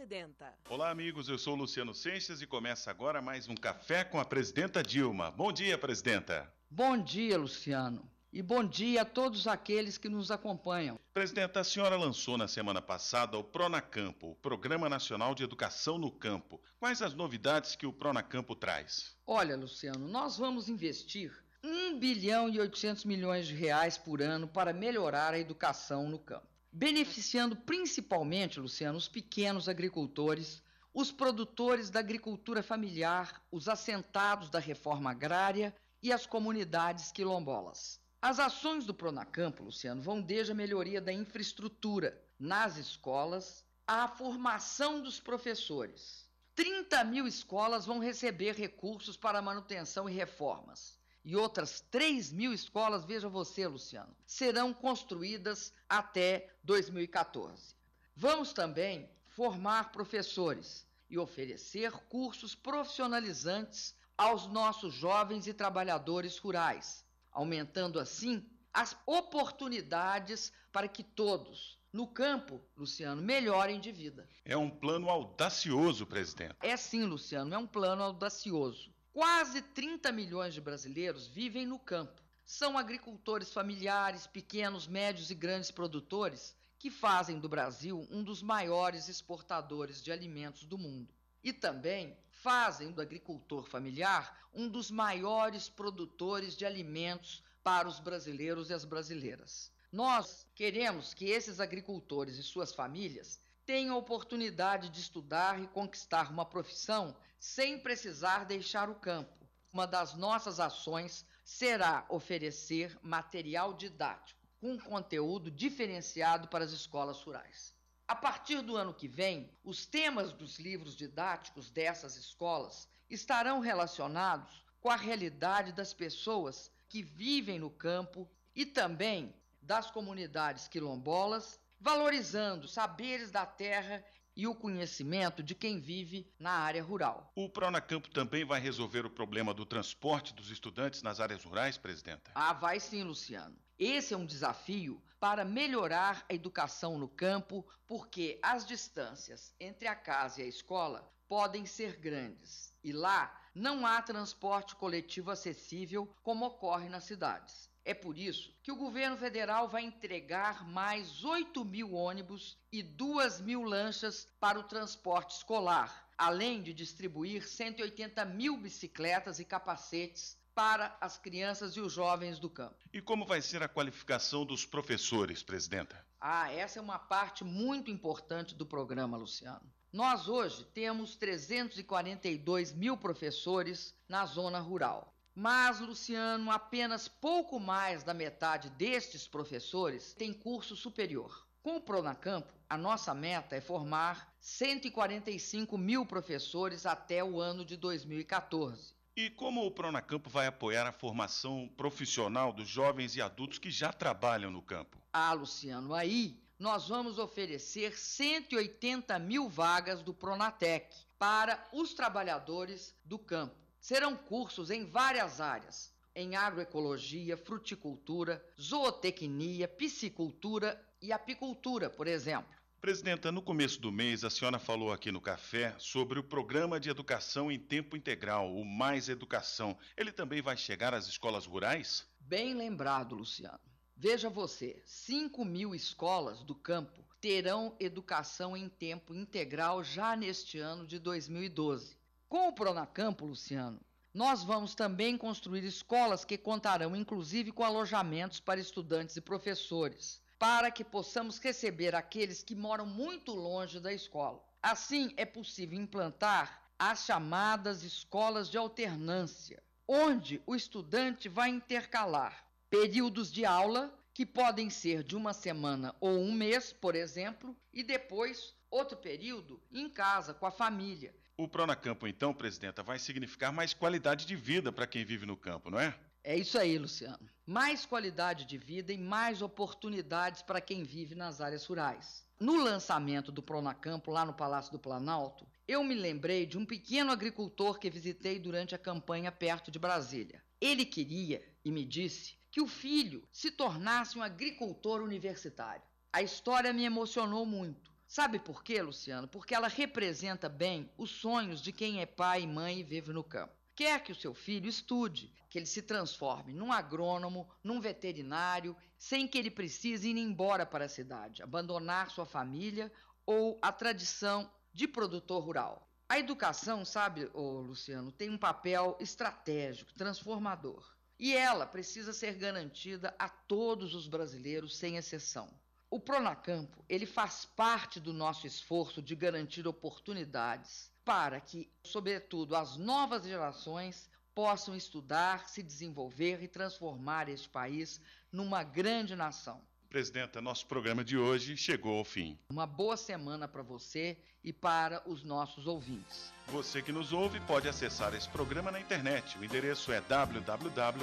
presidenta. Olá, amigos. Eu sou Luciano Seixas e começa agora mais um Café com a presidenta Dilma. Bom dia, presidenta. Bom dia, Luciano. E bom dia a todos aqueles que nos acompanham. Presidenta, a senhora lançou na semana passada o Pronacampo, o Programa Nacional de Educação no Campo. Quais as novidades que o Pronacampo traz? Olha, Luciano, nós vamos investir 1 bilhão e 800 milhões de reais por ano para melhorar a educação no campo beneficiando principalmente, Luciano, os pequenos agricultores, os produtores da agricultura familiar, os assentados da reforma agrária e as comunidades quilombolas. As ações do Pronacampo, Luciano, vão desde a melhoria da infraestrutura nas escolas à formação dos professores. 30 mil escolas vão receber recursos para manutenção e reformas e outras 3 mil escolas, veja você, Luciano, serão construídas até 2014. Vamos também formar professores e oferecer cursos profissionalizantes aos nossos jovens e trabalhadores rurais, aumentando assim as oportunidades para que todos, no campo, Luciano, melhorem de vida. É um plano audacioso, presidente. É sim, Luciano, é um plano audacioso. Quase 30 milhões de brasileiros vivem no campo. São agricultores familiares, pequenos, médios e grandes produtores que fazem do Brasil um dos maiores exportadores de alimentos do mundo. E também fazem do agricultor familiar um dos maiores produtores de alimentos para os brasileiros e as brasileiras. Nós queremos que esses agricultores e suas famílias tenham a oportunidade de estudar e conquistar uma profissão sem precisar deixar o campo. Uma das nossas ações será oferecer material didático com conteúdo diferenciado para as escolas rurais. A partir do ano que vem, os temas dos livros didáticos dessas escolas estarão relacionados com a realidade das pessoas que vivem no campo e também das comunidades quilombolas, valorizando saberes da terra e o conhecimento de quem vive na área rural. O Pronacampo também vai resolver o problema do transporte dos estudantes nas áreas rurais, presidenta? Ah, vai sim, Luciano. Esse é um desafio para melhorar a educação no campo, porque as distâncias entre a casa e a escola podem ser grandes. E lá não há transporte coletivo acessível como ocorre nas cidades. É por isso que o governo federal vai entregar mais 8 mil ônibus e 2 mil lanchas para o transporte escolar, além de distribuir 180 mil bicicletas e capacetes para as crianças e os jovens do campo. E como vai ser a qualificação dos professores, presidenta? Ah, essa é uma parte muito importante do programa, Luciano. Nós hoje temos 342 mil professores na zona rural. Mas, Luciano, apenas pouco mais da metade destes professores tem curso superior. Com o Pronacampo, a nossa meta é formar 145 mil professores até o ano de 2014 e como o Pronacampo vai apoiar a formação profissional dos jovens e adultos que já trabalham no campo? Ah, Luciano, aí nós vamos oferecer 180 mil vagas do Pronatec para os trabalhadores do campo. Serão cursos em várias áreas, em agroecologia, fruticultura, zootecnia, piscicultura e apicultura, por exemplo. Presidenta, no começo do mês, a senhora falou aqui no Café sobre o programa de educação em tempo integral, o Mais Educação. Ele também vai chegar às escolas rurais? Bem lembrado, Luciano. Veja você: 5 mil escolas do campo terão educação em tempo integral já neste ano de 2012. Com o Pronacampo, Luciano, nós vamos também construir escolas que contarão inclusive com alojamentos para estudantes e professores para que possamos receber aqueles que moram muito longe da escola. Assim, é possível implantar as chamadas escolas de alternância, onde o estudante vai intercalar períodos de aula, que podem ser de uma semana ou um mês, por exemplo, e depois outro período em casa, com a família. O Pronacampo, então, presidenta, vai significar mais qualidade de vida para quem vive no campo, não é? É isso aí, Luciano. Mais qualidade de vida e mais oportunidades para quem vive nas áreas rurais. No lançamento do Pronacampo, lá no Palácio do Planalto, eu me lembrei de um pequeno agricultor que visitei durante a campanha perto de Brasília. Ele queria, e me disse, que o filho se tornasse um agricultor universitário. A história me emocionou muito. Sabe por quê, Luciano? Porque ela representa bem os sonhos de quem é pai e mãe e vive no campo. Quer que o seu filho estude, que ele se transforme num agrônomo, num veterinário, sem que ele precise ir embora para a cidade, abandonar sua família ou a tradição de produtor rural. A educação, sabe, ô Luciano, tem um papel estratégico, transformador. E ela precisa ser garantida a todos os brasileiros, sem exceção. O Pronacampo, ele faz parte do nosso esforço de garantir oportunidades para que, sobretudo, as novas gerações possam estudar, se desenvolver e transformar este país numa grande nação. Presidenta, nosso programa de hoje chegou ao fim. Uma boa semana para você e para os nossos ouvintes. Você que nos ouve pode acessar esse programa na internet. O endereço é www.café.ebc.com.br.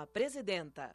a presidenta.